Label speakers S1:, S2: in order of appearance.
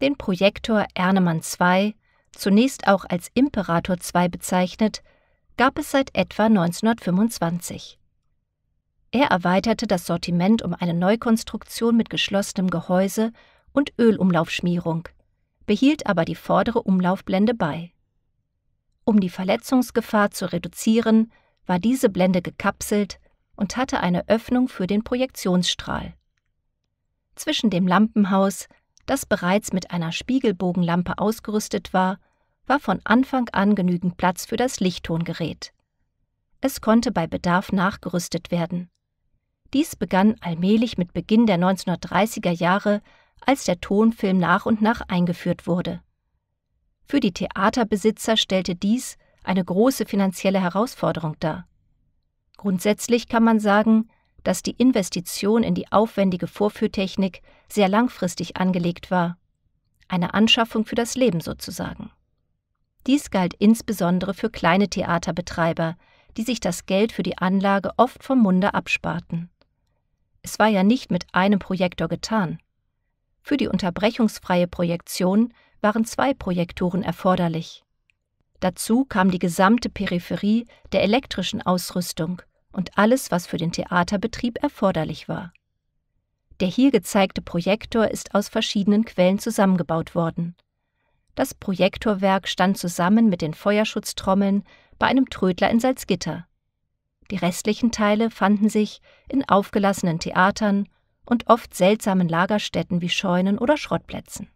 S1: den Projektor Ernemann II, zunächst auch als Imperator II bezeichnet, gab es seit etwa 1925. Er erweiterte das Sortiment um eine Neukonstruktion mit geschlossenem Gehäuse und Ölumlaufschmierung, behielt aber die vordere Umlaufblende bei. Um die Verletzungsgefahr zu reduzieren, war diese Blende gekapselt und hatte eine Öffnung für den Projektionsstrahl. Zwischen dem Lampenhaus das bereits mit einer Spiegelbogenlampe ausgerüstet war, war von Anfang an genügend Platz für das Lichttongerät. Es konnte bei Bedarf nachgerüstet werden. Dies begann allmählich mit Beginn der 1930er Jahre, als der Tonfilm nach und nach eingeführt wurde. Für die Theaterbesitzer stellte dies eine große finanzielle Herausforderung dar. Grundsätzlich kann man sagen, dass die Investition in die aufwendige Vorführtechnik sehr langfristig angelegt war, eine Anschaffung für das Leben sozusagen. Dies galt insbesondere für kleine Theaterbetreiber, die sich das Geld für die Anlage oft vom Munde absparten. Es war ja nicht mit einem Projektor getan. Für die unterbrechungsfreie Projektion waren zwei Projektoren erforderlich. Dazu kam die gesamte Peripherie der elektrischen Ausrüstung und alles, was für den Theaterbetrieb erforderlich war. Der hier gezeigte Projektor ist aus verschiedenen Quellen zusammengebaut worden. Das Projektorwerk stand zusammen mit den Feuerschutztrommeln bei einem Trödler in Salzgitter. Die restlichen Teile fanden sich in aufgelassenen Theatern und oft seltsamen Lagerstätten wie Scheunen oder Schrottplätzen.